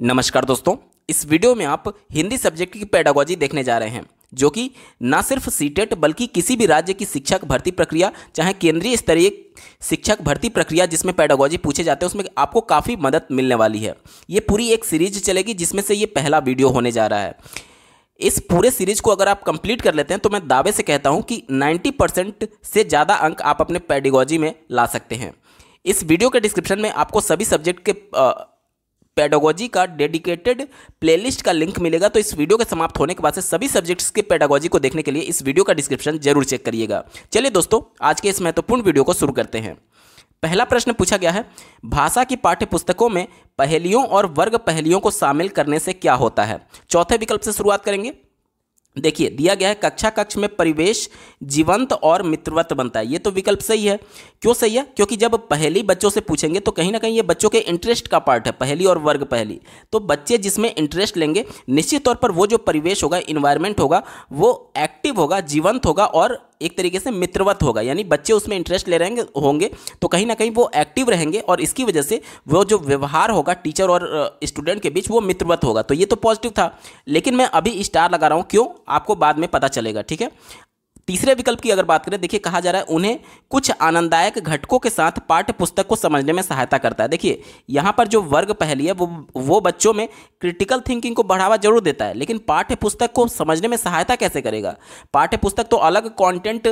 नमस्कार दोस्तों इस वीडियो में आप हिंदी सब्जेक्ट की पैडागोजी देखने जा रहे हैं जो कि न सिर्फ सीटेट e बल्कि किसी भी राज्य की शिक्षक भर्ती प्रक्रिया चाहे केंद्रीय स्तरीय शिक्षक भर्ती प्रक्रिया जिसमें पैडागोजी पूछे जाते हैं उसमें आपको काफ़ी मदद मिलने वाली है ये पूरी एक सीरीज चलेगी जिसमें से ये पहला वीडियो होने जा रहा है इस पूरे सीरीज को अगर आप कंप्लीट कर लेते हैं तो मैं दावे से कहता हूँ कि 90 परसेंट से ज़्यादा अंक आप अपने पेडागोजी में ला सकते हैं इस वीडियो के डिस्क्रिप्शन में आपको सभी सब्जेक्ट के पेडागोजी का डेडिकेटेड प्लेलिस्ट का लिंक मिलेगा तो इस वीडियो के समाप्त होने के बाद से सभी सब्जेक्ट्स के पेडागोजी को देखने के लिए इस वीडियो का डिस्क्रिप्शन जरूर चेक करिएगा चलिए दोस्तों आज के इस महत्वपूर्ण वीडियो को शुरू करते हैं पहला प्रश्न पूछा गया है भाषा की पाठ्य पुस्तकों में पहेलियों और वर्ग पहेलियों को शामिल करने से क्या होता है चौथे विकल्प से शुरुआत करेंगे देखिए दिया गया है कक्षा कक्ष में परिवेश जीवंत और मित्रवत बनता है ये तो विकल्प सही है क्यों सही है क्योंकि जब पहली बच्चों से पूछेंगे तो कहीं ना कहीं ये बच्चों के इंटरेस्ट का पार्ट है पहली और वर्ग पहली तो बच्चे जिसमें इंटरेस्ट लेंगे निश्चित तौर पर वो जो परिवेश होगा इन्वायरमेंट होगा वो एक्टिव होगा जीवंत होगा और एक तरीके से मित्रवत होगा यानी बच्चे उसमें इंटरेस्ट ले रहेंगे होंगे तो कहीं ना कहीं वो एक्टिव रहेंगे और इसकी वजह से वो जो व्यवहार होगा टीचर और स्टूडेंट के बीच वो मित्रवत होगा तो ये तो पॉजिटिव था लेकिन मैं अभी स्टार लगा रहा हूँ क्यों आपको बाद में पता चलेगा ठीक है तीसरे विकल्प की अगर बात करें देखिए कहा जा रहा है उन्हें कुछ आनंददायक घटकों के साथ पाठ्य पुस्तक को समझने में सहायता करता है देखिए यहाँ पर जो वर्ग पहली है वो वो बच्चों में क्रिटिकल थिंकिंग को बढ़ावा जरूर देता है लेकिन पाठ्य पुस्तक को समझने में सहायता कैसे करेगा पाठ्य पुस्तक तो अलग कॉन्टेंट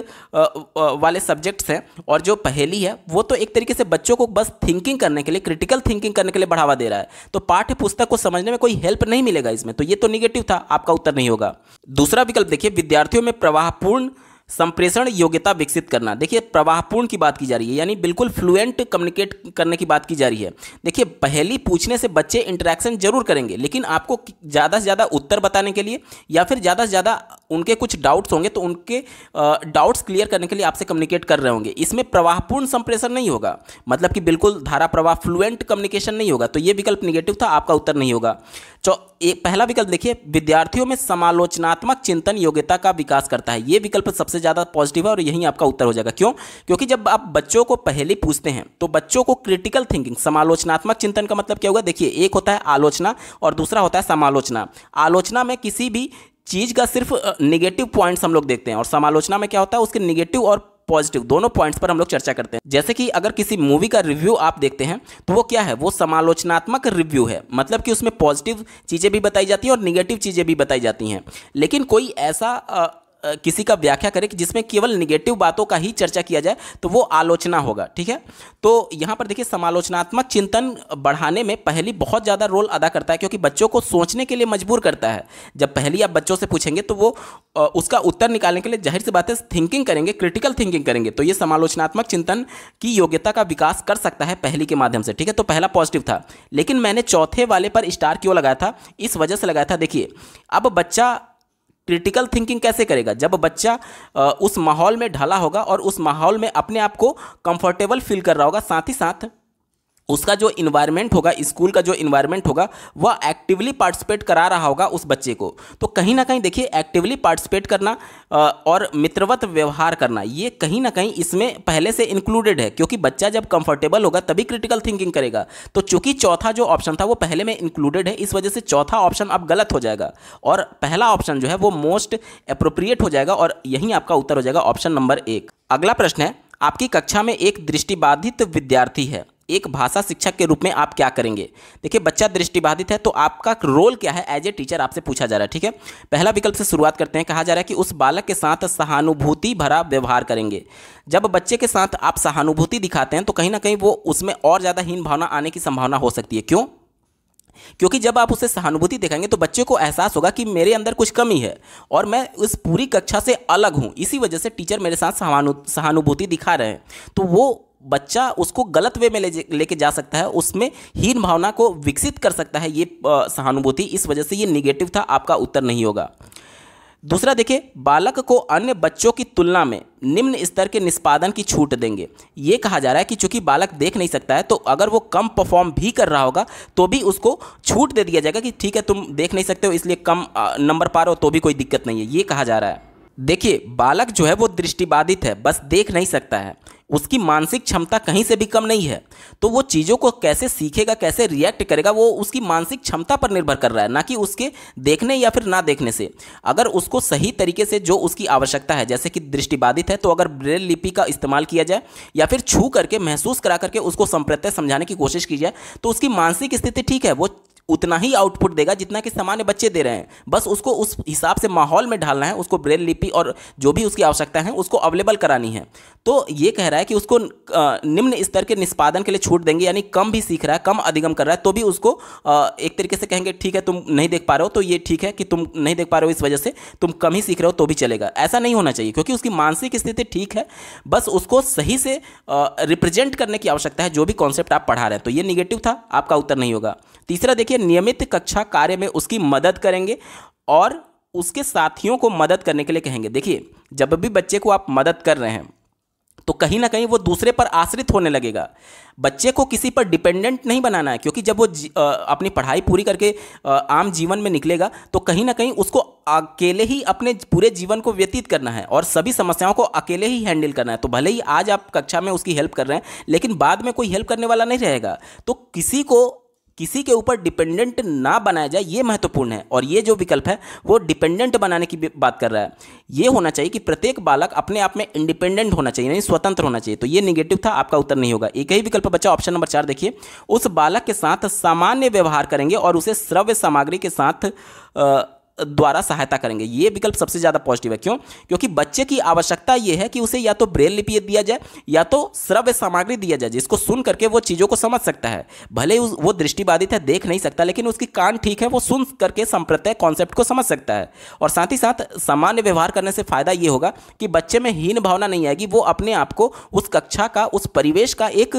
वाले सब्जेक्ट्स हैं और जो पहली है वो तो एक तरीके से बच्चों को बस थिंकिंग करने के लिए क्रिटिकल थिंकिंग करने के लिए बढ़ावा दे रहा है तो पाठ्य पुस्तक को समझने में कोई हेल्प नहीं मिलेगा इसमें तो ये तो निगेटिव था आपका उत्तर नहीं होगा दूसरा विकल्प देखिए विद्यार्थियों में प्रवाहपूर्ण संप्रेषण योग्यता विकसित करना देखिए प्रवाहपूर्ण की बात की जा रही है यानी बिल्कुल फ्लुएंट कम्युनिकेट करने की बात की जा रही है देखिए पहली पूछने से बच्चे इंटरेक्शन जरूर करेंगे लेकिन आपको ज़्यादा से ज़्यादा उत्तर बताने के लिए या फिर ज़्यादा से ज़्यादा उनके कुछ डाउट्स होंगे तो उनके डाउट्स क्लियर करने के लिए आपसे कम्युनिकेट कर रहे होंगे इसमें प्रवाहपूर्ण संप्रेषण नहीं होगा मतलब कि बिल्कुल धारा प्रवाह फ्लुएंट कम्युनिकेशन नहीं होगा तो ये विकल्प निगेटिव था आपका उत्तर नहीं होगा चौ पहला विकल्प देखिए विद्यार्थियों में समालोचनात्मक चिंतन योग्यता का विकास करता है ये विकल्प सबसे ज़्यादा पॉजिटिव है और यही आपका उत्तर हो जाएगा क्यों क्योंकि जब आप बच्चों को पहले पूछते हैं तो बच्चों को क्रिटिकल थिंकिंग समालोचनात्मक चिंतन का मतलब क्या होगा देखिए एक होता है आलोचना और दूसरा होता है समालोचना आलोचना में किसी भी चीज़ का सिर्फ निगेटिव पॉइंट्स हम लोग देखते हैं और समालोचना में क्या होता है उसके निगेटिव और पॉजिटिव दोनों पॉइंट्स पर हम लोग चर्चा करते हैं जैसे कि अगर किसी मूवी का रिव्यू आप देखते हैं तो वो क्या है वो समालोचनात्मक रिव्यू है मतलब कि उसमें पॉजिटिव चीज़ें भी बताई जाती हैं और निगेटिव चीज़ें भी बताई जाती हैं लेकिन कोई ऐसा किसी का व्याख्या करें कि जिसमें केवल निगेटिव बातों का ही चर्चा किया जाए तो वो आलोचना होगा ठीक है तो यहाँ पर देखिए समालोचनात्मक चिंतन बढ़ाने में पहली बहुत ज़्यादा रोल अदा करता है क्योंकि बच्चों को सोचने के लिए मजबूर करता है जब पहली आप बच्चों से पूछेंगे तो वो उसका उत्तर निकालने के लिए जाहिर सी बात है थिंकिंग करेंगे क्रिटिकल थिंकिंग करेंगे तो ये समालोचनात्मक चिंतन की योग्यता का विकास कर सकता है पहली के माध्यम से ठीक है तो पहला पॉजिटिव था लेकिन मैंने चौथे वाले पर स्टार क्यों लगाया था इस वजह से लगाया था देखिए अब बच्चा क्रिटिकल थिंकिंग कैसे करेगा जब बच्चा उस माहौल में ढला होगा और उस माहौल में अपने आप को कंफर्टेबल फील कर रहा होगा साथ ही साथ उसका जो इन्वायरमेंट होगा स्कूल का जो इन्वायरमेंट होगा वह एक्टिवली पार्टिसिपेट करा रहा होगा उस बच्चे को तो कहीं ना कहीं देखिए एक्टिवली पार्टिसिपेट करना और मित्रवत व्यवहार करना ये कहीं ना कहीं इसमें पहले से इंक्लूडेड है क्योंकि बच्चा जब कंफर्टेबल होगा तभी क्रिटिकल थिंकिंग करेगा तो चूंकि चौथा जो ऑप्शन था वो पहले में इंक्लूडेड है इस वजह से चौथा ऑप्शन अब गलत हो जाएगा और पहला ऑप्शन जो है वो मोस्ट अप्रोप्रिएट हो जाएगा और यही आपका उत्तर हो जाएगा ऑप्शन नंबर एक अगला प्रश्न है आपकी कक्षा में एक दृष्टिबाधित विद्यार्थी है एक भाषा शिक्षक के रूप में आप क्या करेंगे देखिए बच्चा दृष्टिबाधित है तो आपका रोल क्या है एज ए टीचर आपसे पूछा जा रहा है ठीक है पहला विकल्प से शुरुआत करते हैं कहा जा रहा है कि उस बालक के साथ सहानुभूति भरा व्यवहार करेंगे जब बच्चे के साथ आप सहानुभूति दिखाते हैं तो कहीं ना कहीं वो उसमें और ज़्यादा हीन भावना आने की संभावना हो सकती है क्यों क्योंकि जब आप उसे सहानुभूति दिखाएंगे तो बच्चे को एहसास होगा कि मेरे अंदर कुछ कमी है और मैं उस पूरी कक्षा से अलग हूं इसी वजह से टीचर मेरे साथ सहानुभूति दिखा रहे हैं तो वो बच्चा उसको गलत वे में ले लेके जा सकता है उसमें हीन भावना को विकसित कर सकता है ये सहानुभूति इस वजह से ये निगेटिव था आपका उत्तर नहीं होगा दूसरा देखिए बालक को अन्य बच्चों की तुलना में निम्न स्तर के निष्पादन की छूट देंगे ये कहा जा रहा है कि चूंकि बालक देख नहीं सकता है तो अगर वो कम परफॉर्म भी कर रहा होगा तो भी उसको छूट दे दिया जाएगा कि ठीक है तुम देख नहीं सकते हो इसलिए कम नंबर पा रहे हो तो भी कोई दिक्कत नहीं है ये कहा जा रहा है देखिए बालक जो है वो दृष्टिबाधित है बस देख नहीं सकता है उसकी मानसिक क्षमता कहीं से भी कम नहीं है तो वो चीज़ों को कैसे सीखेगा कैसे रिएक्ट करेगा वो उसकी मानसिक क्षमता पर निर्भर कर रहा है ना कि उसके देखने या फिर ना देखने से अगर उसको सही तरीके से जो उसकी आवश्यकता है जैसे कि दृष्टिबाधित है तो अगर ब्रेल लिपि का इस्तेमाल किया जाए या फिर छू करके महसूस करा करके उसको संप्रत्यय समझाने की कोशिश की जाए तो उसकी मानसिक स्थिति ठीक है वो उतना ही आउटपुट देगा जितना कि सामान्य बच्चे दे रहे हैं बस उसको उस हिसाब से माहौल में ढालना है उसको ब्रेल लिपि और जो भी उसकी आवश्यकता है उसको अवेलेबल करानी है तो ये कह रहा है कि उसको निम्न स्तर के निष्पादन के लिए छूट देंगे यानी कम भी सीख रहा है कम अधिगम कर रहा है तो भी उसको एक तरीके से कहेंगे ठीक है तुम नहीं देख पा रहे हो तो ये ठीक है कि तुम नहीं देख पा रहे हो इस वजह से तुम कम ही सीख रहे हो तो भी चलेगा ऐसा नहीं होना चाहिए क्योंकि उसकी मानसिक स्थिति ठीक है बस उसको सही से रिप्रेजेंट करने की आवश्यकता है जो भी कॉन्सेप्ट आप पढ़ा रहे हैं तो ये निगेटिव था आपका उत्तर नहीं होगा तीसरा देखिए नियमित कक्षा कार्य में उसकी मदद करेंगे और उसके साथियों को मदद करने के लिए कहेंगे देखिए जब भी बच्चे को आप मदद कर रहे हैं तो कहीं ना कहीं वो दूसरे पर आश्रित होने लगेगा बच्चे को किसी पर डिपेंडेंट नहीं बनाना है क्योंकि जब वो आ, अपनी पढ़ाई पूरी करके आ, आम जीवन में निकलेगा तो कहीं ना कहीं उसको अकेले ही अपने पूरे जीवन को व्यतीत करना है और सभी समस्याओं को अकेले ही हैंडल करना है तो भले ही आज आप कक्षा में उसकी हेल्प कर रहे हैं लेकिन बाद में कोई हेल्प करने वाला नहीं रहेगा तो किसी को किसी के ऊपर डिपेंडेंट ना बनाया जाए ये महत्वपूर्ण है और ये जो विकल्प है वो डिपेंडेंट बनाने की बात कर रहा है ये होना चाहिए कि प्रत्येक बालक अपने आप में इंडिपेंडेंट होना चाहिए यानी स्वतंत्र होना चाहिए तो ये निगेटिव था आपका उत्तर नहीं होगा एक ही विकल्प बच्चा ऑप्शन नंबर चार देखिए उस बालक के साथ सामान्य व्यवहार करेंगे और उसे श्रव्य सामग्री के साथ आ, द्वारा सहायता करेंगे ये विकल्प सबसे ज़्यादा पॉजिटिव है क्यों क्योंकि बच्चे की आवश्यकता यह है कि उसे या तो ब्रेल लिपि दिया जाए या तो श्रव्य सामग्री दिया जाए जिसको सुन करके वो चीज़ों को समझ सकता है भले वो दृष्टिबाधित है देख नहीं सकता लेकिन उसकी कान ठीक है वो सुन करके संप्रत्यय कॉन्सेप्ट को समझ सकता है और साथ ही साथ सामान्य व्यवहार करने से फ़ायदा ये होगा कि बच्चे में हीन भावना नहीं आएगी वो अपने आप को उस कक्षा का उस परिवेश का एक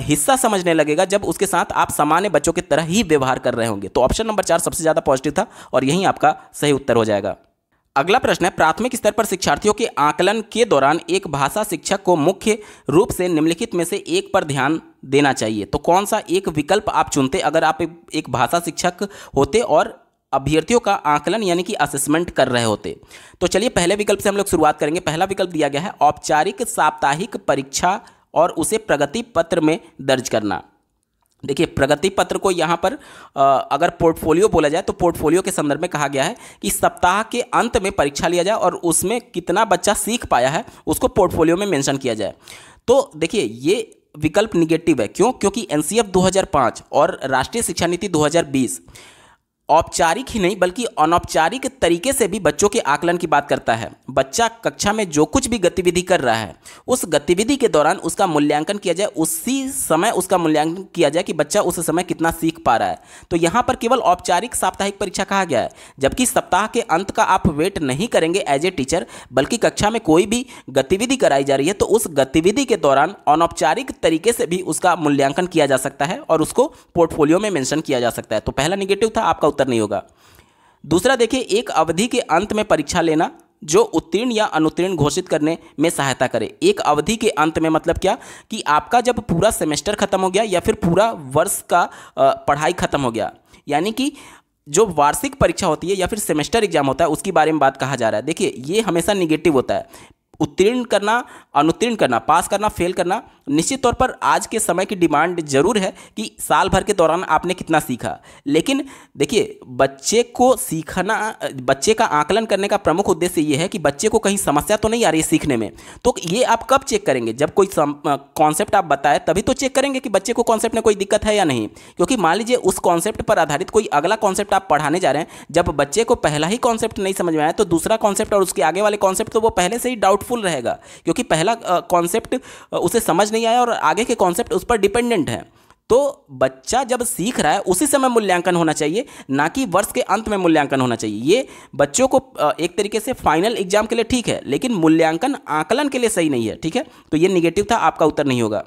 हिस्सा समझने लगेगा जब उसके साथ आप सामान्य बच्चों की तरह ही व्यवहार कर रहे होंगे तो ऑप्शन नंबर चार सबसे ज़्यादा पॉजिटिव था और यही आपका सही उत्तर हो जाएगा अगला प्रश्न है प्राथमिक स्तर पर शिक्षार्थियों के आकलन के दौरान एक भाषा शिक्षक को मुख्य रूप से निम्नलिखित में से एक पर ध्यान देना चाहिए तो कौन सा एक विकल्प आप चुनते अगर आप एक भाषा शिक्षक होते और अभ्यर्थियों का आकलन यानी कि असेसमेंट कर रहे होते तो चलिए पहले विकल्प से हम लोग शुरुआत करेंगे पहला विकल्प दिया गया है औपचारिक साप्ताहिक परीक्षा और उसे प्रगति पत्र में दर्ज करना देखिए प्रगति पत्र को यहाँ पर अगर पोर्टफोलियो बोला जाए तो पोर्टफोलियो के संदर्भ में कहा गया है कि सप्ताह के अंत में परीक्षा लिया जाए और उसमें कितना बच्चा सीख पाया है उसको पोर्टफोलियो में मेंशन किया जाए तो देखिए ये विकल्प निगेटिव है क्यों क्योंकि एन 2005 और राष्ट्रीय शिक्षा नीति दो औपचारिक ही नहीं बल्कि अनौपचारिक तरीके से भी बच्चों के आकलन की बात करता है बच्चा कक्षा में जो कुछ भी गतिविधि कर रहा है उस गतिविधि के दौरान उसका मूल्यांकन किया जाए उसी समय उसका मूल्यांकन किया जाए कि बच्चा उस समय कितना सीख पा रहा है तो यहाँ पर केवल औपचारिक साप्ताहिक परीक्षा कहा गया है जबकि सप्ताह के अंत का आप वेट नहीं करेंगे एज ए टीचर बल्कि कक्षा में कोई भी गतिविधि कराई जा रही है तो उस गतिविधि के दौरान अनौपचारिक तरीके से भी उसका मूल्यांकन किया जा सकता है और उसको पोर्टफोलियो में मैंशन किया जा सकता है तो पहला निगेटिव था आपका उत्तर नहीं होगा दूसरा देखिए एक अवधि के अंत में परीक्षा लेना जो उत्तीर्ण या अनुत्तीर्ण घोषित करने में सहायता करे एक अवधि के अंत में मतलब क्या कि आपका जब पूरा सेमेस्टर खत्म हो गया या फिर पूरा वर्ष का पढ़ाई खत्म हो गया यानी कि जो वार्षिक परीक्षा होती है या फिर सेमेस्टर एग्जाम होता है उसके बारे में बात कहा जा रहा है देखिए ये हमेशा निगेटिव होता है उत्तीर्ण करना अनुत्तीर्ण करना पास करना फेल करना निश्चित तौर पर आज के समय की डिमांड ज़रूर है कि साल भर के दौरान आपने कितना सीखा लेकिन देखिए बच्चे को सीखना बच्चे का आकलन करने का प्रमुख उद्देश्य ये है कि बच्चे को कहीं समस्या तो नहीं आ रही है सीखने में तो ये आप कब चेक करेंगे जब कोई कॉन्सेप्ट आप बताए तभी तो चेक करेंगे कि बच्चे को कॉन्सेप्ट में कोई दिक्कत है या नहीं क्योंकि मान लीजिए उस कॉन्सेप्ट पर आधारित कोई अगला कॉन्सेप्ट आप पढ़ाने जा रहे हैं जब बच्चे को पहला ही कॉन्सेप्ट नहीं समझ में आया तो दूसरा कॉन्सेप्ट और उसके आगे वाले कॉन्सेप्ट तो वो पहले से ही डाउटफुल रहेगा क्योंकि पहला कॉन्सेप्ट उसे समझ नहीं आया और आगे के कॉन्सेप्ट उस पर डिपेंडेंट है तो बच्चा जब सीख रहा है उसी समय मूल्यांकन होना चाहिए ना कि वर्ष के अंत में मूल्यांकन होना चाहिए ये बच्चों को एक तरीके से फाइनल एग्जाम के लिए ठीक है लेकिन मूल्यांकन आकलन के लिए सही नहीं है ठीक है तो ये निगेटिव था आपका उत्तर नहीं होगा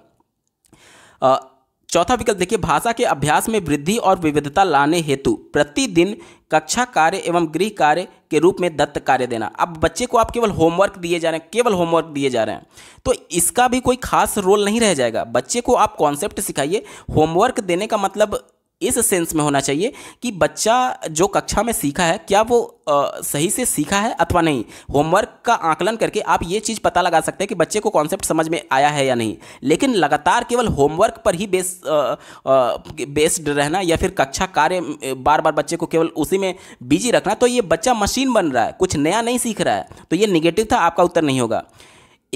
चौथा विकल्प देखिए भाषा के अभ्यास में वृद्धि और विविधता लाने हेतु प्रतिदिन कक्षा कार्य एवं गृह कार्य के रूप में दत्त कार्य देना अब बच्चे को आप केवल होमवर्क दिए जा रहे हैं केवल होमवर्क दिए जा रहे हैं तो इसका भी कोई खास रोल नहीं रह जाएगा बच्चे को आप कॉन्सेप्ट सिखाइए होमवर्क देने का मतलब इस सेंस में होना चाहिए कि बच्चा जो कक्षा में सीखा है क्या वो आ, सही से सीखा है अथवा नहीं होमवर्क का आकलन करके आप ये चीज़ पता लगा सकते हैं कि बच्चे को कॉन्सेप्ट समझ में आया है या नहीं लेकिन लगातार केवल होमवर्क पर ही बेस आ, आ, बेस्ड रहना या फिर कक्षा कार्य बार बार बच्चे को केवल उसी में बिजी रखना तो ये बच्चा मशीन बन रहा है कुछ नया नहीं सीख रहा है तो ये निगेटिव था आपका उत्तर नहीं होगा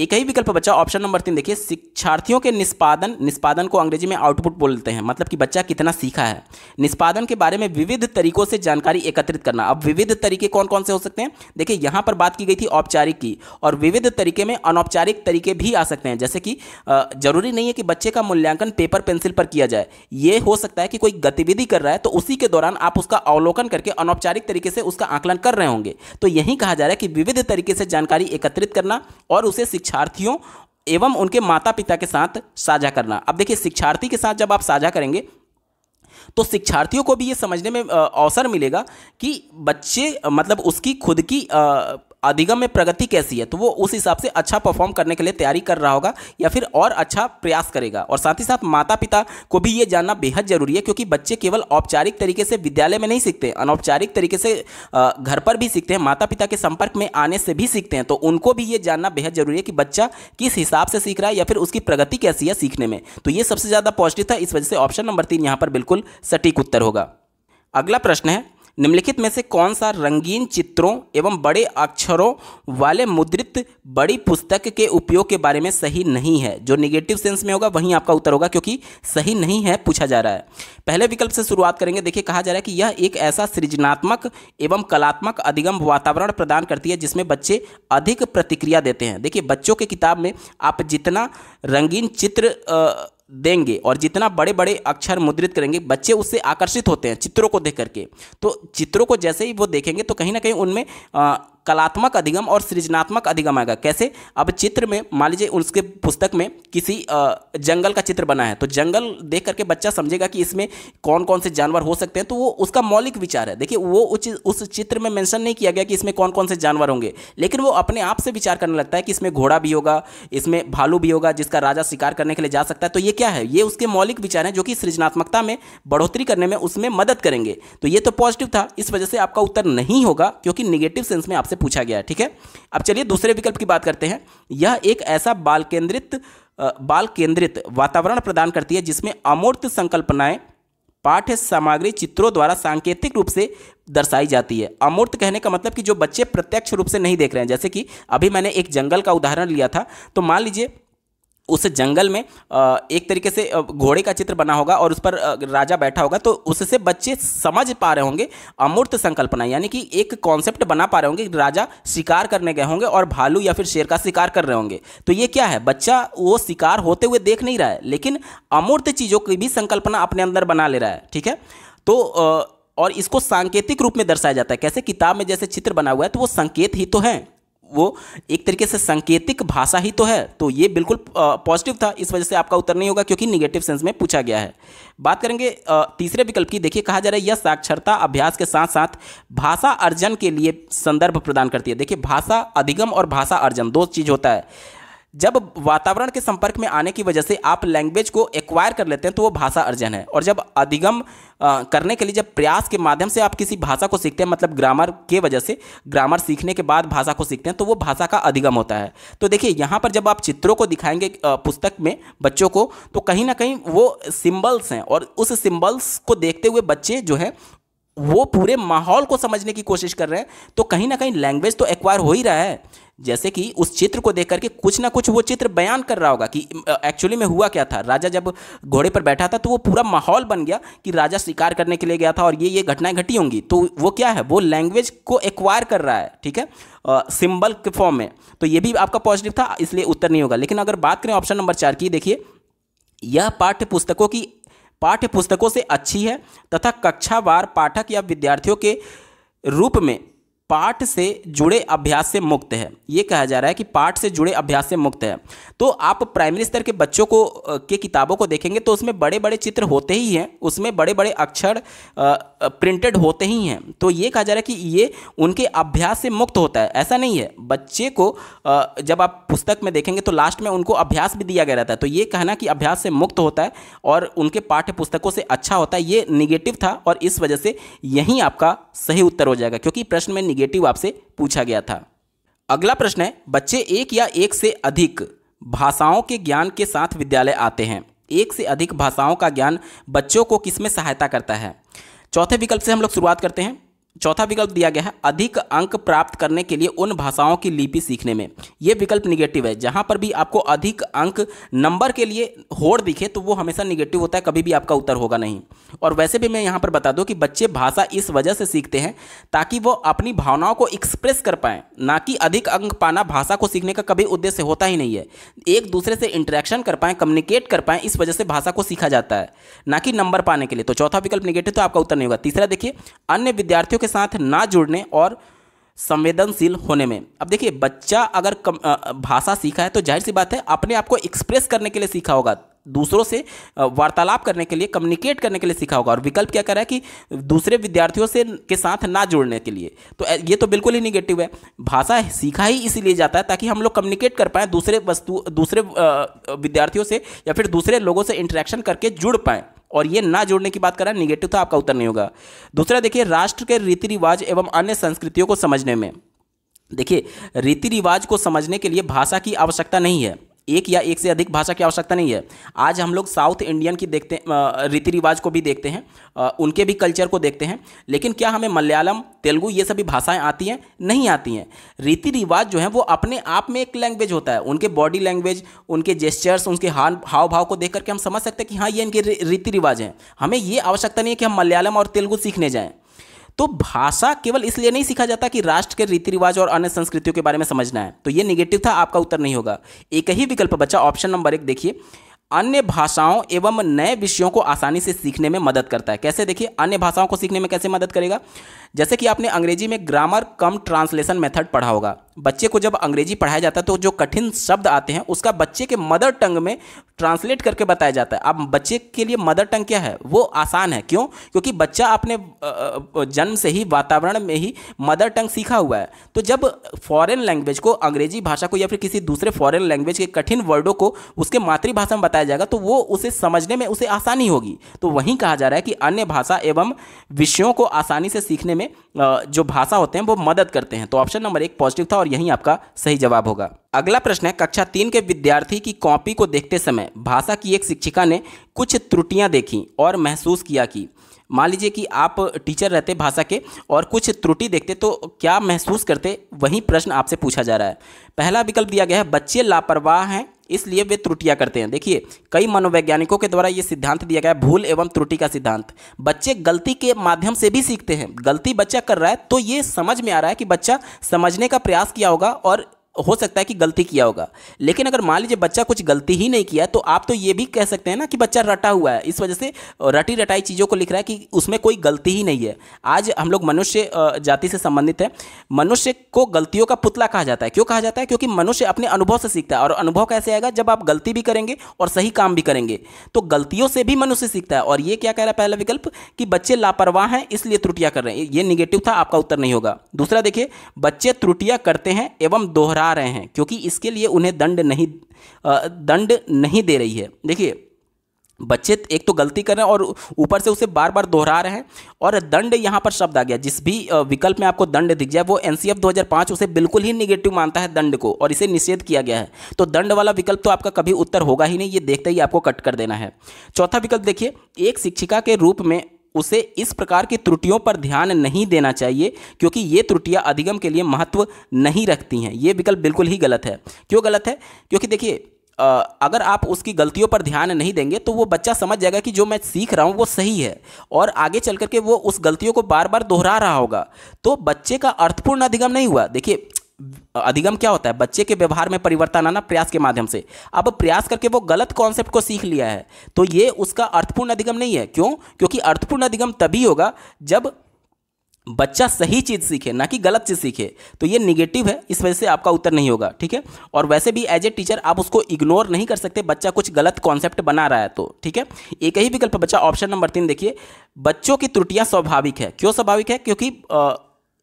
एक ही विकल्प बच्चा ऑप्शन नंबर तीन देखिए शिक्षार्थियों के निष्पादन निष्पादन को अंग्रेजी में आउटपुट बोलते हैं मतलब कि बच्चा कितना सीखा है निष्पादन के बारे में विविध तरीकों से जानकारी एकत्रित करना अब विविध तरीके कौन कौन से हो सकते हैं देखिए यहाँ पर बात की गई थी औपचारिक की और विविध तरीके में अनौपचारिक तरीके भी आ सकते हैं जैसे कि जरूरी नहीं है कि बच्चे का मूल्यांकन पेपर पेंसिल पर किया जाए ये हो सकता है कि कोई गतिविधि कर रहा है तो उसी के दौरान आप उसका अवलोकन करके अनौपचारिक तरीके से उसका आकलन कर रहे होंगे तो यही कहा जा रहा है कि विविध तरीके से जानकारी एकत्रित करना और उसे शिक्षार्थियों एवं उनके माता पिता के साथ साझा करना अब देखिए शिक्षार्थी के साथ जब आप साझा करेंगे तो शिक्षार्थियों को भी ये समझने में अवसर मिलेगा कि बच्चे मतलब उसकी खुद की अधिगम में प्रगति कैसी है तो वो उस हिसाब से अच्छा परफॉर्म करने के लिए तैयारी कर रहा होगा या फिर और अच्छा प्रयास करेगा और साथ ही साथ माता पिता को भी ये जानना बेहद जरूरी है क्योंकि बच्चे केवल औपचारिक तरीके से विद्यालय में नहीं सीखते अनौपचारिक तरीके से घर पर भी सीखते हैं माता पिता के संपर्क में आने से भी सीखते हैं तो उनको भी ये जानना बेहद जरूरी है कि बच्चा किस हिसाब से सीख रहा है या फिर उसकी प्रगति कैसी है सीखने में तो ये सबसे ज़्यादा पॉजिटिव था इस वजह से ऑप्शन नंबर तीन यहाँ पर बिल्कुल सटीक उत्तर होगा अगला प्रश्न है निम्नलिखित में से कौन सा रंगीन चित्रों एवं बड़े अक्षरों वाले मुद्रित बड़ी पुस्तक के उपयोग के बारे में सही नहीं है जो निगेटिव सेंस में होगा वहीं आपका उत्तर होगा क्योंकि सही नहीं है पूछा जा रहा है पहले विकल्प से शुरुआत करेंगे देखिए कहा जा रहा है कि यह एक ऐसा सृजनात्मक एवं कलात्मक अधिगम वातावरण प्रदान करती है जिसमें बच्चे अधिक प्रतिक्रिया देते हैं देखिए बच्चों के किताब में आप जितना रंगीन चित्र आ, देंगे और जितना बड़े बड़े अक्षर मुद्रित करेंगे बच्चे उससे आकर्षित होते हैं चित्रों को देख करके तो चित्रों को जैसे ही वो देखेंगे तो कहीं ना कहीं उनमें कलात्मक अधिगम और सृजनात्मक अधिगम आएगा कैसे अब चित्र में मान लीजिए उसके पुस्तक में किसी जंगल का चित्र बना है तो जंगल देख करके बच्चा समझेगा कि इसमें कौन कौन से जानवर हो सकते हैं तो वो उसका मौलिक विचार है देखिए वो उस चित्र में मेंशन नहीं किया गया कि इसमें कौन कौन से जानवर होंगे लेकिन वो अपने आप से विचार करने लगता है कि इसमें घोड़ा भी होगा इसमें भालू भी होगा जिसका राजा शिकार करने के लिए जा सकता है तो ये क्या है ये उसके मौलिक विचार हैं जो कि सृजनात्मकता में बढ़ोतरी करने में उसमें मदद करेंगे तो ये तो पॉजिटिव था इस वजह से आपका उत्तर नहीं होगा क्योंकि निगेटिव सेंस में आपसे आपसे पूछा गया है ठीक है अब चलिए दूसरे विकल्प की बात करते हैं यह एक ऐसा बाल केंद्रित बाल केंद्रित वातावरण प्रदान करती है जिसमें अमूर्त संकल्पनाएं पाठ्य सामग्री चित्रों द्वारा सांकेतिक रूप से दर्शाई जाती है अमूर्त कहने का मतलब कि जो बच्चे प्रत्यक्ष रूप से नहीं देख रहे हैं जैसे कि अभी मैंने एक जंगल का उदाहरण लिया था तो मान लीजिए उस जंगल में एक तरीके से घोड़े का चित्र बना होगा और उस पर राजा बैठा होगा तो उससे बच्चे समझ पा रहे होंगे अमूर्त संकल्पना यानी कि एक कॉन्सेप्ट बना पा रहे होंगे राजा शिकार करने गए होंगे और भालू या फिर शेर का शिकार कर रहे होंगे तो ये क्या है बच्चा वो शिकार होते हुए देख नहीं रहा है लेकिन अमूर्त चीज़ों की भी संकल्पना अपने अंदर बना ले रहा है ठीक है तो और इसको सांकेतिक रूप में दर्शाया जाता है कैसे किताब में जैसे चित्र बना हुआ है तो वो संकेत ही तो हैं वो एक तरीके से संकेतिक भाषा ही तो है तो ये बिल्कुल पॉजिटिव था इस वजह से आपका उत्तर नहीं होगा क्योंकि निगेटिव सेंस में पूछा गया है बात करेंगे तीसरे विकल्प की देखिए कहा जा रहा है यह साक्षरता अभ्यास के साथ साथ भाषा अर्जन के लिए संदर्भ प्रदान करती है देखिए भाषा अधिगम और भाषा अर्जन दो चीज़ होता है जब वातावरण के संपर्क में आने की वजह से आप लैंग्वेज को एक्वायर कर लेते हैं तो वो भाषा अर्जन है और जब अधिगम करने के लिए जब प्रयास के माध्यम से आप किसी भाषा को सीखते हैं मतलब ग्रामर के वजह से ग्रामर सीखने के बाद भाषा को सीखते हैं तो वो भाषा का अधिगम होता है तो देखिए यहाँ पर जब आप चित्रों को दिखाएंगे पुस्तक में बच्चों को तो कहीं ना कहीं वो सिम्बल्स हैं और उस सिम्बल्स को देखते हुए बच्चे जो है वो पूरे माहौल को समझने की कोशिश कर रहे हैं तो कहीं ना कहीं लैंग्वेज तो एक्वायर हो ही रहा है जैसे कि उस चित्र को देख करके कुछ ना कुछ वो चित्र बयान कर रहा होगा कि एक्चुअली में हुआ क्या था राजा जब घोड़े पर बैठा था तो वो पूरा माहौल बन गया कि राजा शिकार करने के लिए गया था और ये ये घटनाएं घटी होंगी तो वो क्या है वो लैंग्वेज को एक्वायर कर रहा है ठीक है सिंबल के फॉर्म में तो ये भी आपका पॉजिटिव था इसलिए उत्तर नहीं होगा लेकिन अगर बात करें ऑप्शन नंबर चार की देखिए यह पाठ्य पुस्तकों की पाठ्य पुस्तकों से अच्छी है तथा कक्षावार पाठक या विद्यार्थियों के रूप में पाठ से जुड़े अभ्यास से मुक्त है ये कहा जा रहा है कि पाठ से जुड़े अभ्यास से मुक्त है तो आप प्राइमरी स्तर के बच्चों को के किताबों को देखेंगे तो उसमें बड़े बड़े चित्र होते ही हैं उसमें बड़े बड़े अक्षर प्रिंटेड होते ही हैं तो ये कहा जा रहा है कि ये उनके अभ्यास से मुक्त होता है ऐसा नहीं है बच्चे को जब आप पुस्तक में देखेंगे तो लास्ट में उनको अभ्यास भी दिया गया रहता है तो ये कहना कि अभ्यास से मुक्त होता है और उनके पाठ्य पुस्तकों से अच्छा होता है ये निगेटिव था और इस वजह से यहीं आपका सही उत्तर हो जाएगा क्योंकि प्रश्न में निगेटिव आपसे पूछा गया था अगला प्रश्न है बच्चे एक या एक से अधिक भाषाओं के ज्ञान के साथ विद्यालय आते हैं एक से अधिक भाषाओं का ज्ञान बच्चों को किसमें सहायता करता है चौथे विकल्प से हम लोग शुरुआत करते हैं चौथा विकल्प दिया गया है अधिक अंक प्राप्त करने के लिए उन भाषाओं की लिपि सीखने में ये विकल्प निगेटिव है जहाँ पर भी आपको अधिक अंक नंबर के लिए होड़ दिखे तो वो हमेशा निगेटिव होता है कभी भी आपका उत्तर होगा नहीं और वैसे भी मैं यहाँ पर बता दूँ कि बच्चे भाषा इस वजह से सीखते हैं ताकि वो अपनी भावनाओं को एक्सप्रेस कर पाएँ ना कि अधिक अंक पाना भाषा को सीखने का कभी उद्देश्य होता ही नहीं है एक दूसरे से इंटरेक्शन कर पाएँ कम्युनिकेट कर पाएँ इस वजह से भाषा को सीखा जाता है ना कि नंबर पाने के लिए तो चौथा विकल्प निगेटिव तो आपका उत्तर नहीं होगा तीसरा देखिए अन्य विद्यार्थियों के साथ ना जुड़ने और संवेदनशील होने में अब देखिए बच्चा अगर कम, आ, भाषा सीखा है तो जाहिर सी बात है अपने आप को एक्सप्रेस करने के लिए सीखा होगा दूसरों से वार्तालाप करने के लिए कम्युनिकेट करने के लिए सीखा होगा और विकल्प क्या कर रहा है कि दूसरे विद्यार्थियों से के साथ ना जुड़ने के लिए तो ये तो बिल्कुल ही निगेटिव है भाषा सीखा ही इसीलिए जाता है ताकि हम लोग कम्युनिकेट कर पाएँ दूसरे वस्तु दूसरे विद्यार्थियों से या फिर दूसरे लोगों से इंटरेक्शन करके जुड़ पाएँ और ये ना जोड़ने की बात करें निगेटिव तो आपका उत्तर नहीं होगा दूसरा देखिए राष्ट्र के रीति रिवाज एवं अन्य संस्कृतियों को समझने में देखिए रीति रिवाज को समझने के लिए भाषा की आवश्यकता नहीं है एक या एक से अधिक भाषा की आवश्यकता नहीं है आज हम लोग साउथ इंडियन की देखते रीति रिवाज को भी देखते हैं उनके भी कल्चर को देखते हैं लेकिन क्या हमें मलयालम तेलुगु ये सभी भाषाएं आती हैं नहीं आती हैं रीति रिवाज जो है वो अपने आप में एक लैंग्वेज होता है उनके बॉडी लैंग्वेज उनके जेस्चर्स उनके हान हाव भाव को देख करके हम समझ सकते हैं कि हाँ ये इनके रीति रिवाज हैं हमें ये आवश्यकता नहीं है कि हम मलयालम और तेलुगु सीखने जाएँ तो भाषा केवल इसलिए नहीं सीखा जाता कि राष्ट्र के रीति रिवाज और अन्य संस्कृतियों के बारे में समझना है तो ये निगेटिव था आपका उत्तर नहीं होगा एक ही विकल्प बच्चा ऑप्शन नंबर एक देखिए अन्य भाषाओं एवं नए विषयों को आसानी से सीखने में मदद करता है कैसे देखिए अन्य भाषाओं को सीखने में कैसे मदद करेगा जैसे कि आपने अंग्रेजी में ग्रामर कम ट्रांसलेशन मेथड पढ़ा होगा बच्चे को जब अंग्रेजी पढ़ाया जाता है तो जो कठिन शब्द आते हैं उसका बच्चे के मदर टंग में ट्रांसलेट करके बताया जाता है अब बच्चे के लिए मदर टंग क्या है वो आसान है क्यों क्योंकि बच्चा अपने जन्म से ही वातावरण में ही मदर टंग सीखा हुआ है तो जब फॉरेन लैंग्वेज को अंग्रेजी भाषा को या फिर किसी दूसरे फॉरेन लैंग्वेज के कठिन वर्डों को उसके मातृभाषा में बताया जाएगा तो वो उसे समझने में उसे आसानी होगी तो वहीं कहा जा रहा है कि अन्य भाषा एवं विषयों को आसानी से सीखने में में जो भाषा होते हैं वो मदद करते हैं तो ऑप्शन नंबर एक पॉजिटिव था और यही आपका सही जवाब होगा अगला प्रश्न है कक्षा तीन के विद्यार्थी की कॉपी को देखते समय भाषा की एक शिक्षिका ने कुछ त्रुटियां देखी और महसूस किया कि मान लीजिए कि आप टीचर रहते भाषा के और कुछ त्रुटि देखते तो क्या महसूस करते वही प्रश्न आपसे पूछा जा रहा है पहला विकल्प दिया गया है बच्चे लापरवाह हैं इसलिए वे त्रुटियां करते हैं देखिए कई मनोवैज्ञानिकों के द्वारा ये सिद्धांत दिया गया है भूल एवं त्रुटि का सिद्धांत बच्चे गलती के माध्यम से भी सीखते हैं गलती बच्चा कर रहा है तो ये समझ में आ रहा है कि बच्चा समझने का प्रयास किया होगा और हो सकता है कि गलती किया होगा लेकिन अगर मान लीजिए बच्चा कुछ गलती ही नहीं किया तो आप तो ये भी कह सकते हैं ना कि बच्चा रटा हुआ है इस वजह से रटी रटाई चीज़ों को लिख रहा है कि उसमें कोई गलती ही नहीं है आज हम लोग मनुष्य जाति से संबंधित है मनुष्य को गलतियों का पुतला कहा जाता है क्यों कहा जाता है क्योंकि मनुष्य अपने अनुभव से सीखता है और अनुभव कैसे आएगा जब आप गलती भी करेंगे और सही काम भी करेंगे तो गलतियों से भी मनुष्य सीखता है और ये क्या कह रहा है पहला विकल्प कि बच्चे लापरवाह हैं इसलिए त्रुटियाँ कर रहे हैं ये निगेटिव था आपका उत्तर नहीं होगा दूसरा देखिए बच्चे त्रुटियाँ करते हैं एवं दोहरा जा रहे हैं क्योंकि इसके लिए उन्हें दंड नहीं दंड नहीं दे रही है देखिए बच्चे एक तो गलती कर रहे हैं और ऊपर से उसे बार बार दोहरा रहे हैं और दंड यहाँ पर शब्द आ गया जिस भी विकल्प में आपको दंड दिख जाए वो एन 2005 दो हज़ार उसे बिल्कुल ही निगेटिव मानता है दंड को और इसे निषेध किया गया है तो दंड वाला विकल्प तो आपका कभी उत्तर होगा ही नहीं ये देखते ही आपको कट कर देना है चौथा विकल्प देखिए एक शिक्षिका के रूप में उसे इस प्रकार की त्रुटियों पर ध्यान नहीं देना चाहिए क्योंकि ये त्रुटियाँ अधिगम के लिए महत्व नहीं रखती हैं ये विकल्प बिल्कुल ही गलत है क्यों गलत है क्योंकि देखिए अगर आप उसकी गलतियों पर ध्यान नहीं देंगे तो वो बच्चा समझ जाएगा कि जो मैं सीख रहा हूँ वो सही है और आगे चल करके वो उस गलतियों को बार बार दोहरा रहा होगा तो बच्चे का अर्थपूर्ण अधिगम नहीं हुआ देखिए अधिगम क्या होता है बच्चे के व्यवहार में परिवर्तन आना प्रयास के माध्यम से अब प्रयास करके वो गलत कॉन्सेप्ट को सीख लिया है तो ये उसका अर्थपूर्ण अधिगम नहीं है क्यों क्योंकि अर्थपूर्ण अधिगम तभी होगा जब बच्चा सही चीज़ सीखे ना कि गलत चीज़ सीखे तो ये निगेटिव है इस वजह से आपका उत्तर नहीं होगा ठीक है और वैसे भी एज ए टीचर आप उसको इग्नोर नहीं कर सकते बच्चा कुछ गलत कॉन्सेप्ट बना रहा है तो ठीक है एक ही विकल्प बच्चा ऑप्शन नंबर तीन देखिए बच्चों की त्रुटियां स्वाभाविक है क्यों स्वाभाविक है क्योंकि आ,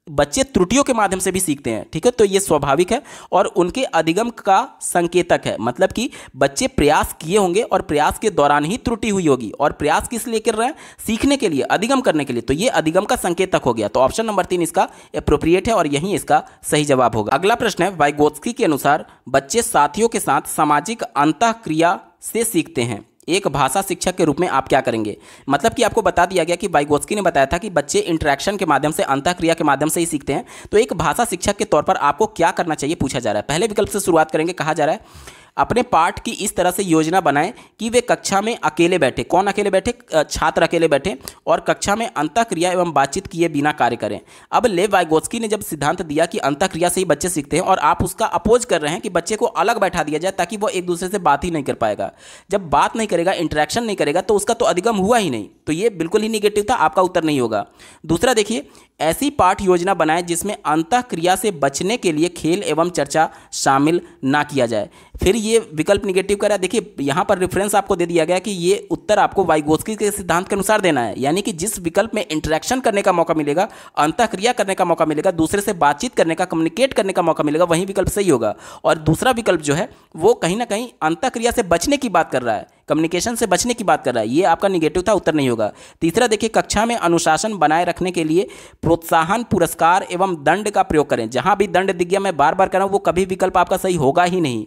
बच्चे त्रुटियों के माध्यम से भी सीखते हैं ठीक है तो ये स्वाभाविक है और उनके अधिगम का संकेतक है मतलब कि बच्चे प्रयास किए होंगे और प्रयास के दौरान ही त्रुटि हुई होगी और प्रयास किस लिए कर रहे हैं सीखने के लिए अधिगम करने के लिए तो ये अधिगम का संकेतक हो गया तो ऑप्शन नंबर तीन इसका अप्रोप्रिएट है और यही इसका सही जवाब होगा अगला प्रश्न है वाइगोत्स्की के अनुसार बच्चे साथियों के साथ सामाजिक अंत क्रिया से सीखते हैं एक भाषा शिक्षक के रूप में आप क्या करेंगे मतलब कि आपको बता दिया गया कि बाइगोस्की ने बताया था कि बच्चे इंटरेक्शन के माध्यम से क्रिया के माध्यम से ही सीखते हैं तो एक भाषा शिक्षक के तौर पर आपको क्या करना चाहिए पूछा जा रहा है पहले विकल्प से शुरुआत करेंगे कहा जा रहा है अपने पाठ की इस तरह से योजना बनाएं कि वे कक्षा में अकेले बैठे कौन अकेले बैठे छात्र अकेले बैठे और कक्षा में अंतक्रिया एवं बातचीत किए बिना कार्य करें अब लेव वाइगोस्की ने जब सिद्धांत दिया कि अंतक्रिया से ही बच्चे सीखते हैं और आप उसका अपोज कर रहे हैं कि बच्चे को अलग बैठा दिया जाए ताकि वो एक दूसरे से बात ही नहीं कर पाएगा जब बात नहीं करेगा इंटरेक्शन नहीं करेगा तो उसका तो अधिगम हुआ ही नहीं तो ये बिल्कुल ही निगेटिव था आपका उत्तर नहीं होगा दूसरा देखिए ऐसी पाठ योजना बनाएं जिसमें अंत क्रिया से बचने के लिए खेल एवं चर्चा शामिल ना किया जाए फिर ये विकल्प निगेटिव कर देखिए यहाँ पर रेफरेंस आपको दे दिया गया कि ये उत्तर आपको वाइगोस्की के सिद्धांत के अनुसार देना है यानी कि जिस विकल्प में इंटरेक्शन करने का मौका मिलेगा अंत क्रिया करने का मौका मिलेगा दूसरे से बातचीत करने का कम्युनिकेट करने का मौका मिलेगा वही विकल्प सही होगा और दूसरा विकल्प जो है वो कहीं ना कहीं अंत क्रिया से बचने की बात कर रहा है कम्युनिकेशन से बचने की बात कर रहा है ये आपका निगेटिव था उत्तर नहीं होगा तीसरा देखिए कक्षा में अनुशासन बनाए रखने के लिए प्रोत्साहन पुरस्कार एवं दंड का प्रयोग करें जहाँ भी दंड दिग्ञ मैं बार बार कर रहा हूँ वो कभी विकल्प आपका सही होगा ही नहीं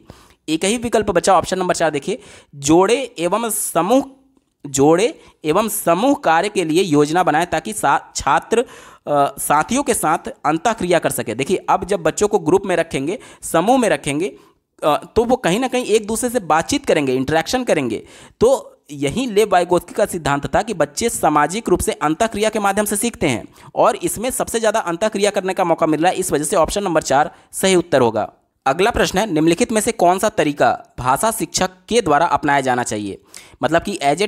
एक ही विकल्प बचा ऑप्शन नंबर चार देखिए जोड़े एवं समूह जोड़े एवं समूह कार्य के लिए योजना बनाएं ताकि छात्र साथियों के साथ अंतः क्रिया कर सके देखिए अब जब बच्चों को ग्रुप में रखेंगे समूह में रखेंगे तो वो कहीं ना कहीं एक दूसरे से बातचीत करेंगे इंटरेक्शन करेंगे तो यही ले बाइगोस्की का सिद्धांत था कि बच्चे सामाजिक रूप से अंतक्रिया के माध्यम से सीखते हैं और इसमें सबसे ज़्यादा अंतक्रिया करने का मौका मिल रहा है इस वजह से ऑप्शन नंबर चार सही उत्तर होगा अगला प्रश्न है निम्नलिखित में से कौन सा तरीका भाषा शिक्षक के द्वारा अपनाया जाना चाहिए मतलब कि एज ए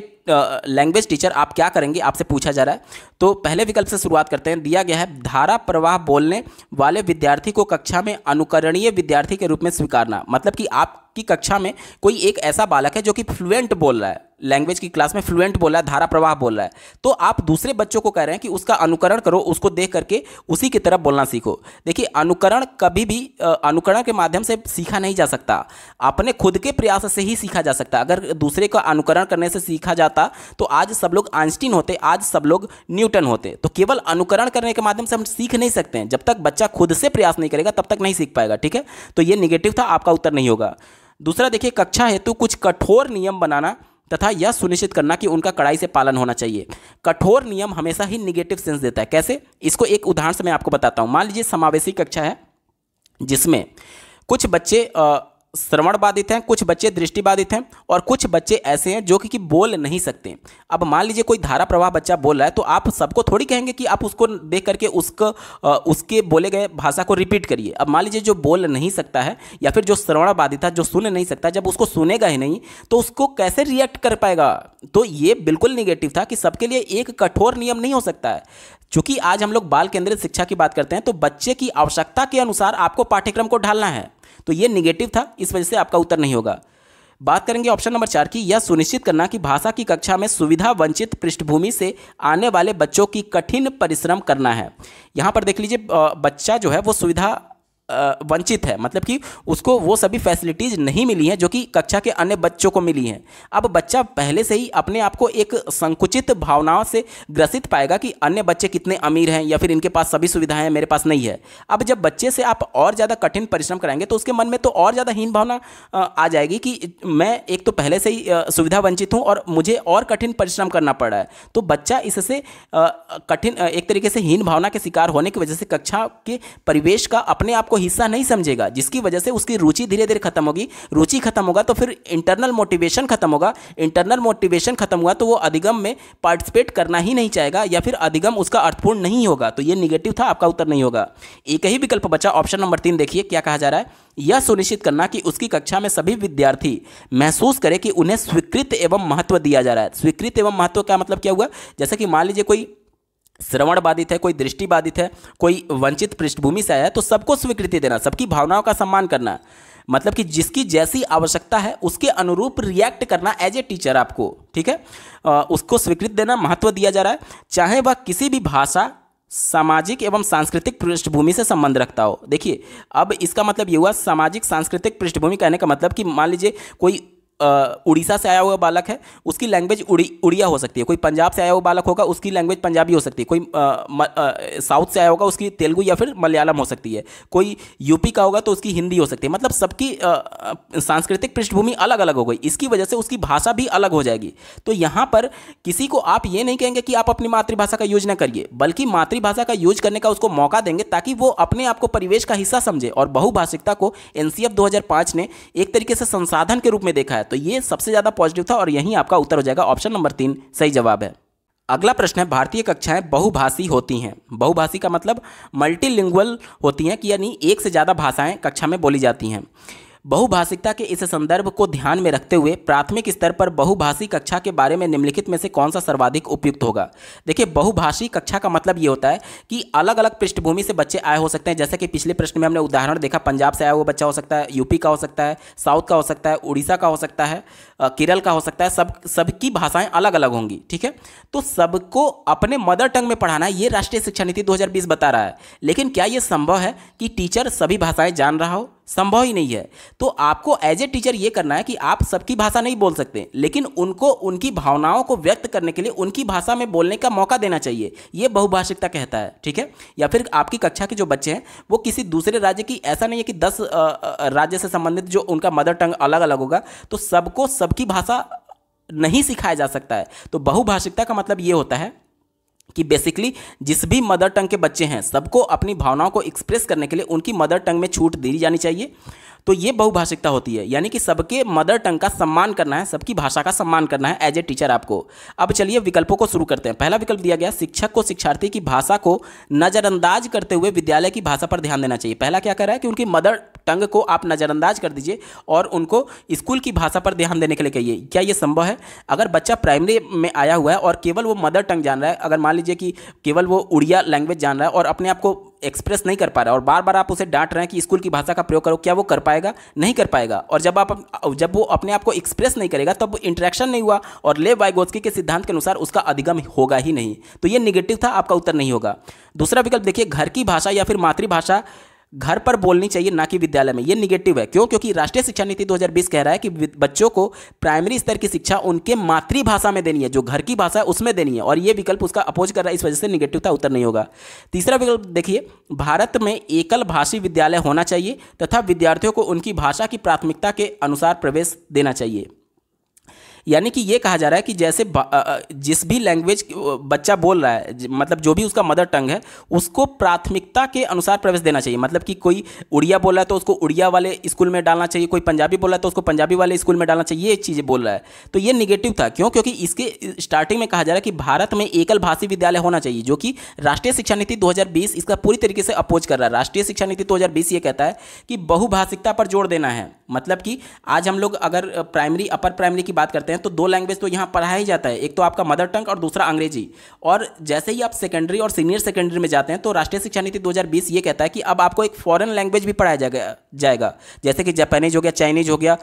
लैंग्वेज टीचर आप क्या करेंगे आपसे पूछा जा रहा है तो पहले विकल्प से शुरुआत करते हैं दिया गया है धारा प्रवाह बोलने वाले विद्यार्थी को कक्षा में अनुकरणीय विद्यार्थी के रूप में स्वीकारना मतलब कि आपकी कक्षा में कोई एक ऐसा बालक है जो कि फ्लुएंट बोल रहा है लैंग्वेज की क्लास में फ्लुएंट बोला है धारा प्रवाह बोल रहा है तो आप दूसरे बच्चों को कह रहे हैं कि उसका अनुकरण करो उसको देख करके उसी की तरफ बोलना सीखो देखिए अनुकरण कभी भी अनुकरण के माध्यम से सीखा नहीं जा सकता अपने खुद के प्रयास से ही सीखा जा सकता अगर दूसरे का अनुकरण करने से सीखा जाता तो आज सब लोग आइंस्टीन होते आज सब लोग न्यूटन होते तो केवल अनुकरण करने के माध्यम से हम सीख नहीं सकते हैं जब तक बच्चा खुद से प्रयास नहीं करेगा तब तक नहीं सीख पाएगा ठीक है तो ये निगेटिव था आपका उत्तर नहीं होगा दूसरा देखिए कक्षा हेतु कुछ कठोर नियम बनाना तथा यह सुनिश्चित करना कि उनका कड़ाई से पालन होना चाहिए कठोर नियम हमेशा ही निगेटिव सेंस देता है कैसे इसको एक उदाहरण से मैं आपको बताता हूँ मान लीजिए समावेशी कक्षा है जिसमें कुछ बच्चे आ, श्रवण बाधित हैं कुछ बच्चे दृष्टि बाधित हैं और कुछ बच्चे ऐसे हैं जो कि, कि बोल नहीं सकते अब मान लीजिए कोई धारा प्रवाह बच्चा बोल रहा है तो आप सबको थोड़ी कहेंगे कि आप उसको देख करके उसको उसके बोले गए भाषा को रिपीट करिए अब मान लीजिए जो बोल नहीं सकता है या फिर जो श्रवण बाधित है जो सुन नहीं सकता जब उसको सुनेगा ही नहीं तो उसको कैसे रिएक्ट कर पाएगा तो ये बिल्कुल निगेटिव था कि सबके लिए एक कठोर नियम नहीं हो सकता है चूंकि आज हम लोग बाल केंद्रित शिक्षा की बात करते हैं तो बच्चे की आवश्यकता के अनुसार आपको पाठ्यक्रम को ढालना है तो ये निगेटिव था इस वजह से आपका उत्तर नहीं होगा बात करेंगे ऑप्शन नंबर चार की यह सुनिश्चित करना कि भाषा की कक्षा में सुविधा वंचित पृष्ठभूमि से आने वाले बच्चों की कठिन परिश्रम करना है यहाँ पर देख लीजिए बच्चा जो है वो सुविधा वंचित है मतलब कि उसको वो सभी फैसिलिटीज़ नहीं मिली हैं जो कि कक्षा के अन्य बच्चों को मिली हैं अब बच्चा पहले से ही अपने आप को एक संकुचित भावनाओं से ग्रसित पाएगा कि अन्य बच्चे कितने अमीर हैं या फिर इनके पास सभी सुविधाएं हैं मेरे पास नहीं है अब जब बच्चे से आप और ज़्यादा कठिन परिश्रम कराएंगे तो उसके मन में तो और ज़्यादा हीन भावना आ जाएगी कि मैं एक तो पहले से ही सुविधा वंचित हूँ और मुझे और कठिन परिश्रम करना पड़ रहा है तो बच्चा इससे कठिन एक तरीके से हीन भावना के शिकार होने की वजह से कक्षा के परिवेश का अपने आप को को हिस्सा नहीं समझेगा जिसकी वजह से उसकी रुचि धीरे धीरे खत्म होगी रुचि खत्म होगा तो फिर इंटरनल मोटिवेशन खत्म होगा इंटरनल मोटिवेशन खत्म हुआ तो वो अधिगम में पार्टिसिपेट करना ही नहीं चाहेगा या फिर अधिगम उसका अर्थपूर्ण नहीं होगा तो ये निगेटिव था आपका उत्तर नहीं होगा एक ही विकल्प बचा ऑप्शन नंबर तीन देखिए क्या कहा जा रहा है यह सुनिश्चित करना कि उसकी कक्षा में सभी विद्यार्थी महसूस करें कि उन्हें स्वीकृत एवं महत्व दिया जा रहा है स्वीकृत एवं महत्व का मतलब क्या हुआ जैसे कि मान लीजिए कोई श्रवण बाधित है कोई दृष्टि बाधित है कोई वंचित पृष्ठभूमि से आया है तो सबको स्वीकृति देना सबकी भावनाओं का सम्मान करना मतलब कि जिसकी जैसी आवश्यकता है उसके अनुरूप रिएक्ट करना एज ए टीचर आपको ठीक है आ, उसको स्वीकृत देना महत्व दिया जा रहा है चाहे वह किसी भी भाषा सामाजिक एवं सांस्कृतिक पृष्ठभूमि से संबंध रखता हो देखिए अब इसका मतलब ये हुआ सामाजिक सांस्कृतिक पृष्ठभूमि कहने का मतलब कि मान लीजिए कोई उड़ीसा से आया हुआ बालक है उसकी लैंग्वेज उड़ी उड़िया हो सकती है कोई पंजाब से आया हुआ बालक होगा उसकी लैंग्वेज पंजाबी हो सकती है कोई साउथ से आया होगा उसकी तेलुगु या फिर मलयालम हो सकती है कोई यूपी का होगा तो उसकी हिंदी हो सकती है मतलब सबकी सांस्कृतिक पृष्ठभूमि अलग अलग हो गई इसकी वजह से उसकी भाषा भी अलग हो जाएगी तो यहाँ पर किसी को आप ये नहीं कहेंगे कि आप अपनी मातृभाषा का यूज ना करिए बल्कि मातृभाषा का यूज करने का उसको मौका देंगे ताकि वो अपने आप को परिवेश का हिस्सा समझे और बहुभाषिकता को एन सी ने एक तरीके से संसाधन के रूप में देखा है तो ये सबसे ज़्यादा पॉजिटिव था और यही आपका उत्तर हो जाएगा ऑप्शन नंबर तीन सही जवाब है अगला प्रश्न है भारतीय कक्षाएं बहुभाषी होती हैं बहुभाषी का मतलब मल्टीलिंगुअल होती हैं कि यानी एक से ज़्यादा भाषाएं कक्षा में बोली जाती हैं बहुभाषिकता के इस संदर्भ को ध्यान में रखते हुए प्राथमिक स्तर पर बहुभाषी कक्षा के बारे में निम्नलिखित में से कौन सा सर्वाधिक उपयुक्त होगा देखिए बहुभाषी कक्षा का मतलब ये होता है कि अलग अलग पृष्ठभूमि से बच्चे आए हो सकते हैं जैसे कि पिछले प्रश्न में हमने उदाहरण देखा पंजाब से आया हुआ बच्चा हो सकता है यूपी का हो सकता है साउथ का हो सकता है उड़ीसा का हो सकता है केरल का हो सकता है सब सबकी भाषाएं अलग अलग होंगी ठीक है तो सबको अपने मदर टंग में पढ़ाना ये राष्ट्रीय शिक्षा नीति 2020 बता रहा है लेकिन क्या ये संभव है कि टीचर सभी भाषाएं जान रहा हो संभव ही नहीं है तो आपको एज ए टीचर ये करना है कि आप सबकी भाषा नहीं बोल सकते लेकिन उनको उनकी भावनाओं को व्यक्त करने के लिए उनकी भाषा में बोलने का मौका देना चाहिए ये बहुभाषिकता कहता है ठीक है या फिर आपकी कक्षा के जो बच्चे हैं वो किसी दूसरे राज्य की ऐसा नहीं है कि दस राज्य से संबंधित जो उनका मदर टंग अलग अलग होगा तो सबको सबकी भाषा नहीं सिखाया जा सकता है तो बहुभाषिकता का मतलब ये होता है कि बेसिकली जिस भी मदर टंग के बच्चे हैं सबको अपनी भावनाओं को एक्सप्रेस करने के लिए उनकी मदर टंग में छूट दी जानी चाहिए तो ये बहुभाषिकता होती है यानी कि सबके मदर टंग का सम्मान करना है सबकी भाषा का सम्मान करना है एज ए टीचर आपको अब चलिए विकल्पों को शुरू करते हैं पहला विकल्प दिया गया शिक्षक को शिक्षार्थी की भाषा को नज़रअंदाज करते हुए विद्यालय की भाषा पर ध्यान देना चाहिए पहला क्या कर रहा है कि उनकी मदर टंग को आप नज़रअंदाज कर दीजिए और उनको स्कूल की भाषा पर ध्यान देने के लिए कहिए क्या ये संभव है अगर बच्चा प्राइमरी में आया हुआ है और केवल वो मदर टंग जान रहा है अगर मान लीजिए कि केवल वो उड़िया लैंग्वेज जान रहा है और अपने आप को एक्सप्रेस नहीं कर पा रहा और बार बार आप उसे डांट रहे हैं कि स्कूल की भाषा का प्रयोग करो क्या वो कर पाएगा नहीं कर पाएगा और जब आप जब वो अपने आप को एक्सप्रेस नहीं करेगा तब तो इंट्रैक्शन नहीं हुआ और ले वाइगोस्की के सिद्धांत के अनुसार उसका अधिगम होगा ही नहीं तो ये निगेटिव था आपका उत्तर नहीं होगा दूसरा विकल्प देखिए घर की भाषा या फिर मातृभाषा घर पर बोलनी चाहिए ना कि विद्यालय में ये निगेटिव है क्यों क्योंकि राष्ट्रीय शिक्षा नीति 2020 कह रहा है कि बच्चों को प्राइमरी स्तर की शिक्षा उनके मातृभाषा में देनी है जो घर की भाषा है उसमें देनी है और ये विकल्प उसका अपोज कर रहा है इस वजह से निगेटिव था उत्तर नहीं होगा तीसरा विकल्प देखिए भारत में एकल भाषी विद्यालय होना चाहिए तथा विद्यार्थियों को उनकी भाषा की प्राथमिकता के अनुसार प्रवेश देना चाहिए यानी कि ये कहा जा रहा है कि जैसे जिस भी लैंग्वेज बच्चा बोल रहा है मतलब जो भी उसका मदर टंग है उसको प्राथमिकता के अनुसार प्रवेश देना चाहिए मतलब कि कोई उड़िया बोल रहा है तो उसको उड़िया वाले स्कूल में डालना चाहिए कोई पंजाबी बोल रहा है तो उसको पंजाबी वाले स्कूल में डालना चाहिए ये चीज़ें बोल रहा है तो ये निगेटिव था क्यों क्योंकि इसके स्टार्टिंग में कहा जा रहा है कि भारत में एकल भाषी विद्यालय होना चाहिए जो कि राष्ट्रीय शिक्षा नीति दो इसका पूरी तरीके से अपोज कर रहा है राष्ट्रीय शिक्षा नीति दो ये कहता है कि बहुभाषिकता पर जोर देना है मतलब कि आज हम लोग अगर प्राइमरी अपर प्राइमरी की बात करते हैं हैं तो दो लैंग्वेज तो यहाँ पढ़ाया ही जाता है एक तो आपका मदर टंग और दूसरा अंग्रेजी और जैसे ही आप सेकेंडरी और सीनियर सेकेंडरी में जाते हैं तो राष्ट्रीय शिक्षा नीति 2020 ये कहता है कि अब आपको एक फॉरेन लैंग्वेज भी पढ़ाया जाएगा जैसे कि जापानीज हो गया चाइनीज हो गया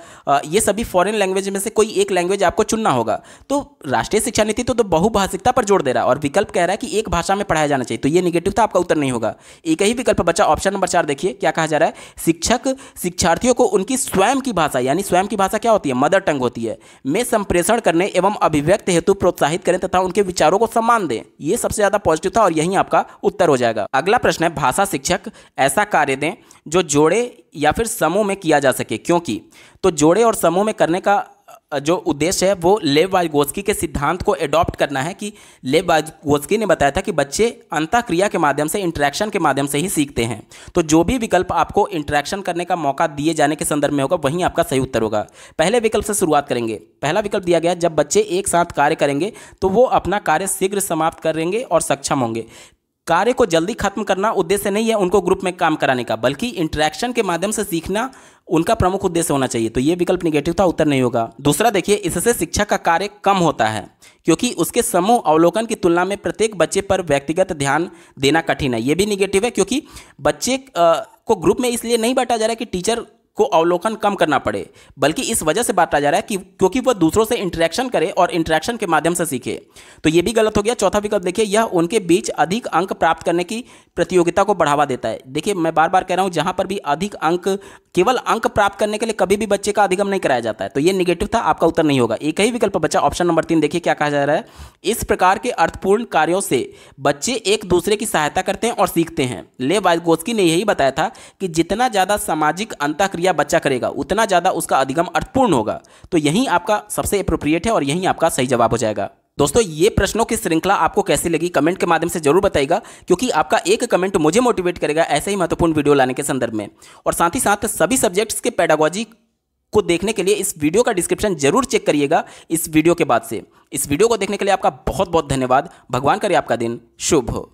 ये सभी फॉरेन लैंग्वेज में से कोई एक लैंग्वेज आपको चुनना होगा तो राष्ट्रीय शिक्षा नीति तो, तो बहुभाषिकता पर जोर दे रहा है और विकल्प कह रहा है कि एक भाषा में पढ़ाया जाना चाहिए तो ये निगेटिव था आपका उत्तर नहीं होगा एक ही विकल्प बचा ऑप्शन नंबर चार देखिए क्या कहा जा रहा है शिक्षक शिक्षार्थियों को उनकी स्वयं की भाषा यानी स्वयं की भाषा क्या होती है मदर टंग होती है मैं संप्रेषण करने एवं अभिव्यक्त हेतु प्रोत्साहित करें तथा उनके विचारों को सम्मान दें ये सबसे ज़्यादा पॉजिटिव था और यही आपका उत्तर हो जाएगा अगला प्रश्न है भाषा शिक्षक ऐसा कार्य दें जो जोड़े या फिर समूह में किया जा सके क्योंकि तो जोड़े और समूह में करने का जो उद्देश्य है वो लेव वाजगोस्की के सिद्धांत को एडॉप्ट करना है कि लेव वाजगोस्की ने बताया था कि बच्चे अंतःक्रिया के माध्यम से इंट्रैक्शन के माध्यम से ही सीखते हैं तो जो भी विकल्प आपको इंट्रैक्शन करने का मौका दिए जाने के संदर्भ में होगा वहीं आपका सही उत्तर होगा पहले विकल्प से शुरुआत करेंगे पहला विकल्प दिया गया जब बच्चे एक साथ कार्य करेंगे तो वो अपना कार्य शीघ्र समाप्त करेंगे और सक्षम होंगे कार्य को जल्दी खत्म करना उद्देश्य नहीं है उनको ग्रुप में काम कराने का बल्कि इंटरेक्शन के माध्यम से सीखना उनका प्रमुख उद्देश्य होना चाहिए तो ये विकल्प निगेटिव था उत्तर नहीं होगा दूसरा देखिए इससे शिक्षा का कार्य कम होता है क्योंकि उसके समूह अवलोकन की तुलना में प्रत्येक बच्चे पर व्यक्तिगत ध्यान देना कठिन है ये भी निगेटिव है क्योंकि बच्चे को ग्रुप में इसलिए नहीं बांटा जा रहा है कि टीचर को अवलोकन कम करना पड़े बल्कि इस वजह से बांटा जा रहा है कि क्योंकि वह दूसरों से इंटरेक्शन करे और इंटरेक्शन के माध्यम से सीखे तो यह भी गलत हो गया चौथा विकल्प देखिए यह उनके बीच अधिक अंक प्राप्त करने की प्रतियोगिता को बढ़ावा देता है देखिए मैं बार बार कह रहा हूँ जहाँ पर भी अधिक अंक केवल अंक प्राप्त करने के लिए कभी भी बच्चे का अधिगम नहीं कराया जाता है तो ये निगेटिव था आपका उत्तर नहीं होगा एक ही विकल्प बच्चा ऑप्शन नंबर तीन देखिए क्या कहा जा रहा है इस प्रकार के अर्थपूर्ण कार्यों से बच्चे एक दूसरे की सहायता करते हैं और सीखते हैं ले वाइगोस्की ने यही बताया था कि जितना ज़्यादा सामाजिक अंतःक्रिया या बच्चा करेगा उतना ज़्यादा उसका अधिगम अर्थपूर्ण होगा तो यही आपका सबसे अप्रोप्रिएट है और यही आपका सही जवाब हो जाएगा दोस्तों ये प्रश्नों की श्रृंखला आपको कैसी लगी कमेंट के माध्यम से जरूर बताएगा क्योंकि आपका एक कमेंट मुझे मोटिवेट करेगा ऐसे ही महत्वपूर्ण वीडियो लाने के संदर्भ में और साथ ही साथ सभी सब्जेक्ट्स के पैडागॉजी को देखने के लिए इस वीडियो का डिस्क्रिप्शन जरूर चेक करिएगा इस वीडियो के बाद से इस वीडियो को देखने के लिए आपका बहुत बहुत धन्यवाद भगवान करे आपका दिन शुभ हो